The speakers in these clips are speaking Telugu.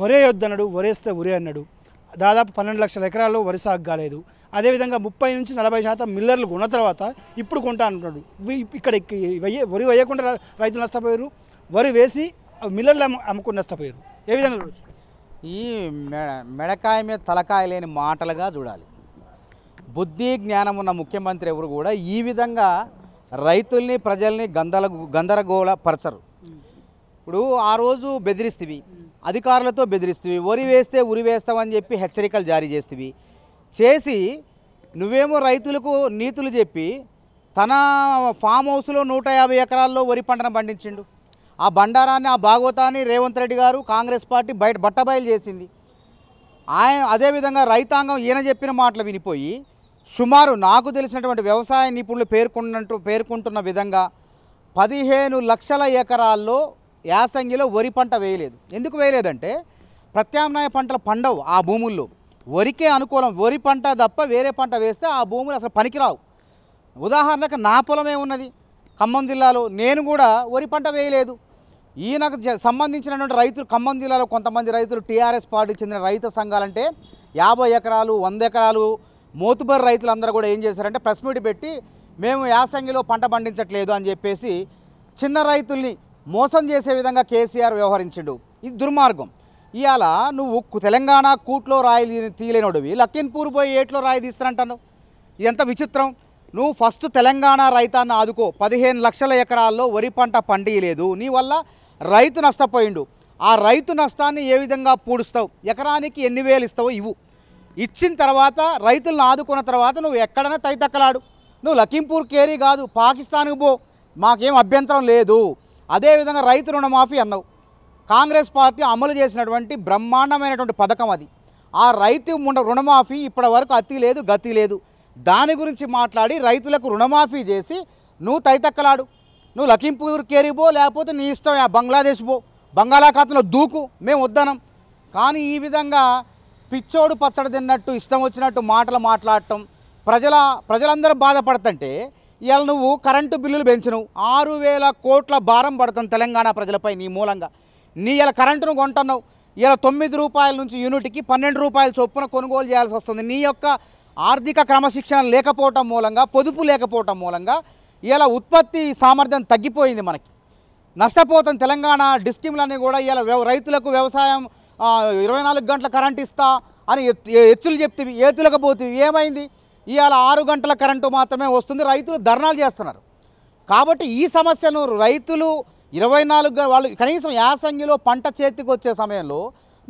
వరే వద్దన్నాడు వరేస్తే ఒరే అన్నాడు దాదాపు పన్నెండు లక్షల ఎకరాల్లో వరి సాగు కాలేదు అదేవిధంగా ముప్పై నుంచి నలభై శాతం మిల్లర్లు కొన్న తర్వాత ఇప్పుడు కొంటా అంటున్నాడు ఇక్కడ వరి వేయకుండా రైతులు నష్టపోయారు వరి వేసి మిల్లర్లు అమ్ముకుని నష్టపోయారు ఏ విధంగా చూడచ్చు ఈ మెడకాయ మీద తలకాయ లేని మాటలుగా చూడాలి బుద్ధి జ్ఞానం ఉన్న ముఖ్యమంత్రి ఎవరు కూడా ఈ విధంగా రైతుల్ని ప్రజల్ని గందల గందరగోళపరచరు ఇప్పుడు ఆ రోజు బెదిరిస్తివి అధికారులతో బెదిరిస్తవి ఒరి వేస్తే ఉరి వేస్తామని చెప్పి హెచ్చరికలు జారీ చేస్తవి చేసి నువ్వేమో రైతులకు నీతులు చెప్పి తన ఫామ్ హౌస్లో నూట యాభై ఎకరాల్లో వరి పంటను పండించిండు ఆ బండారాన్ని ఆ భాగవతాన్ని రేవంత్ రెడ్డి గారు కాంగ్రెస్ పార్టీ బయట బట్టబయలు చేసింది ఆయన అదేవిధంగా రైతాంగం ఈయన చెప్పిన మాటలు వినిపోయి సుమారు నాకు తెలిసినటువంటి వ్యవసాయ నిపుణులు పేర్కొన్నట్టు పేర్కొంటున్న విధంగా పదిహేను లక్షల ఎకరాల్లో యాసంగిలో వరి పంట వేయలేదు ఎందుకు వేయలేదంటే ప్రత్యామ్నాయ పంటలు పండవు ఆ భూముల్లో వరికే అనుకూలం వరి పంట తప్ప వేరే పంట వేస్తే ఆ భూములు అసలు పనికిరావు ఉదాహరణకు నా పొలమే ఉన్నది ఖమ్మం జిల్లాలో నేను కూడా వరి పంట వేయలేదు ఈయనకు సంబంధించినటువంటి రైతులు ఖమ్మం జిల్లాలో కొంతమంది రైతులు టీఆర్ఎస్ పార్టీకి చెందిన రైతు సంఘాలంటే యాభై ఎకరాలు వంద ఎకరాలు మోతుబరి రైతులందరూ కూడా ఏం చేశారంటే ప్రెస్ మీట్ పెట్టి మేము యాసంగిలో పంట పండించట్లేదు అని చెప్పేసి చిన్న రైతుల్ని మోసం చేసే విధంగా కేసీఆర్ వ్యవహరించడు ఇది దుర్మార్గం ఇవాళ నువ్వు తెలంగాణ కూట్లో రాయి తీయలేనోడివి లక్కింపూర్ పోయి ఏట్లో రాయి తీస్తానంటాను ఇదంత విచిత్రం నువ్వు ఫస్ట్ తెలంగాణ రైతాన్ని ఆదుకో పదిహేను లక్షల ఎకరాల్లో వరి పంట పండియలేదు నీ వల్ల రైతు నష్టపోయిండు ఆ రైతు నష్టాన్ని ఏ విధంగా పూడుస్తావు ఎకరానికి ఎన్ని వేలు ఇస్తావు ఇవ్వు ఇచ్చిన తర్వాత రైతులను ఆదుకున్న తర్వాత నువ్వు ఎక్కడైనా తైతక్కలాడు నువ్వు లఖింపూర్ కేరీ కాదు పాకిస్తాన్కు పో మాకేం అభ్యంతరం లేదు అదేవిధంగా రైతు రుణమాఫీ అన్నావు కాంగ్రెస్ పార్టీ అమలు చేసినటువంటి బ్రహ్మాండమైనటువంటి పథకం అది ఆ రైతు రుణమాఫీ ఇప్పటి వరకు అతి లేదు గతి లేదు దాని గురించి మాట్లాడి రైతులకు రుణమాఫీ చేసి నువ్వు తైతక్కలాడు నువ్వు లఖింపూర్ కేరిపో లేకపోతే నీ ఇష్టం బంగ్లాదేశ్ పో బంగాళాఖాతంలో దూకు మేము వద్దనం కానీ ఈ విధంగా పిచ్చోడు పచ్చడి తిన్నట్టు ఇష్టం వచ్చినట్టు మాటలు మాట్లాడటం ప్రజల ప్రజలందరూ బాధపడతంటే ఇవాళ నువ్వు కరెంటు బిల్లులు పెంచినవు ఆరు వేల కోట్ల భారం పడుతుంది తెలంగాణ ప్రజలపై నీ మూలంగా నీ ఇలా కరెంటును కొంటున్నావు ఇలా తొమ్మిది రూపాయల నుంచి యూనిట్కి పన్నెండు రూపాయల చొప్పున కొనుగోలు చేయాల్సి వస్తుంది నీ యొక్క ఆర్థిక క్రమశిక్షణ లేకపోవటం మూలంగా పొదుపు లేకపోవటం మూలంగా ఇలా ఉత్పత్తి సామర్థ్యం తగ్గిపోయింది మనకి నష్టపోతాం తెలంగాణ డిస్కిమ్లన్నీ కూడా ఇలా రైతులకు వ్యవసాయం ఇరవై నాలుగు గంటల కరెంట్ ఇస్తా అని ఎత్తులు చెప్తే ఏతులకపోతే పోతే ఏమైంది ఇవాళ ఆరు గంటల కరెంటు మాత్రమే వస్తుంది రైతులు ధర్నాలు చేస్తున్నారు కాబట్టి ఈ సమస్యను రైతులు ఇరవై నాలుగు వాళ్ళు కనీసం యాసంగిలో పంట చేతికి వచ్చే సమయంలో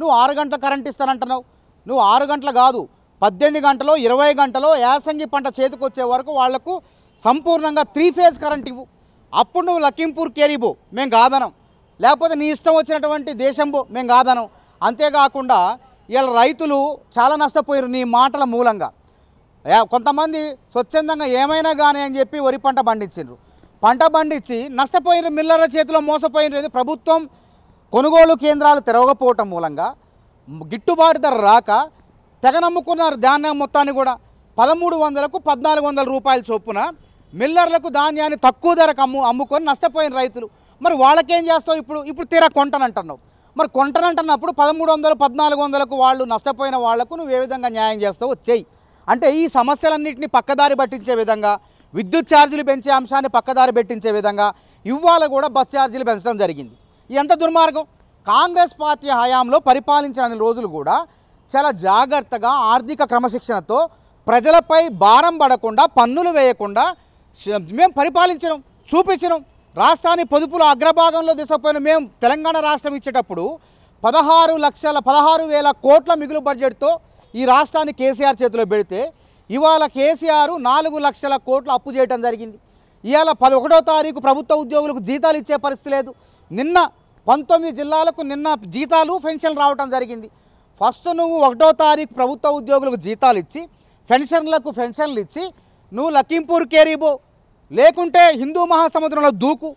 నువ్వు ఆరు గంటల కరెంట్ ఇస్తానంటున్నావు నువ్వు ఆరు గంటలు కాదు పద్దెనిమిది గంటలు ఇరవై గంటలో యాసంగి పంట చేతికి వచ్చే వరకు వాళ్లకు సంపూర్ణంగా త్రీ ఫేజ్ కరెంట్ ఇవ్వు అప్పుడు నువ్వు లఖీంపూర్ కేరీబో మేము కాదనం లేకపోతే నీ ఇష్టం వచ్చినటువంటి దేశంబో మేము కాదనం అంతేకాకుండా ఇలా రైతులు చాలా నష్టపోయారు నీ మాటల మూలంగా కొంతమంది స్వచ్ఛందంగా ఏమైనా కానీ అని చెప్పి వరి పంట పండించారు పంట పండించి నష్టపోయిన మిల్లర్ల చేతిలో మోసపోయినది ప్రభుత్వం కొనుగోలు కేంద్రాలు తెరవకపోవటం మూలంగా గిట్టుబాటు ధర రాక తెగనమ్ముకున్నారు ధాన్యం మొత్తాన్ని కూడా పదమూడు వందలకు పద్నాలుగు వందల రూపాయల చొప్పున మిల్లర్లకు ధాన్యాన్ని తక్కువ ధరకు అమ్ము అమ్ముకొని నష్టపోయిన రైతులు మరి వాళ్ళకేం చేస్తావు ఇప్పుడు ఇప్పుడు తీరా కొంటనంటున్నావు మరి కొంటనంటున్నప్పుడు పదమూడు వందలు పద్నాలుగు వందలకు వాళ్ళు నష్టపోయిన వాళ్లకు నువ్వు ఏ విధంగా న్యాయం చేస్తావు చెయ్యి అంటే ఈ సమస్యలన్నింటినీ పక్కదారి పట్టించే విధంగా విద్యుత్ ఛార్జీలు పెంచే అంశాన్ని పక్కదారి పెట్టించే విధంగా ఇవాళ కూడా బస్ ఛార్జీలు పెంచడం జరిగింది ఎంత దుర్మార్గం కాంగ్రెస్ పార్టీ హయాంలో పరిపాలించిన రోజులు కూడా చాలా జాగ్రత్తగా ఆర్థిక క్రమశిక్షణతో ప్రజలపై భారం పడకుండా పన్నులు వేయకుండా మేము పరిపాలించడం చూపించడం రాష్ట్రాన్ని పొదుపుల అగ్రభాగంలో తీసుకుపోయిన మేము తెలంగాణ రాష్ట్రం ఇచ్చేటప్పుడు పదహారు లక్షల పదహారు వేల కోట్ల మిగులు బడ్జెట్తో ఈ రాష్ట్రాన్ని కేసీఆర్ చేతిలో పెడితే ఇవాళ కేసీఆర్ నాలుగు లక్షల కోట్లు అప్పు చేయడం జరిగింది ఇవాళ పదొకటో తారీఖు ప్రభుత్వ ఉద్యోగులకు జీతాలు ఇచ్చే పరిస్థితి లేదు నిన్న పంతొమ్మిది జిల్లాలకు నిన్న జీతాలు పెన్షన్లు రావడం జరిగింది ఫస్ట్ నువ్వు ఒకటో తారీఖు ప్రభుత్వ ఉద్యోగులకు జీతాలు ఇచ్చి పెన్షన్లకు పెన్షన్లు ఇచ్చి నువ్వు లఖింపూర్ కేరీబో లేకుంటే హిందూ మహాసముద్రంలో దూకు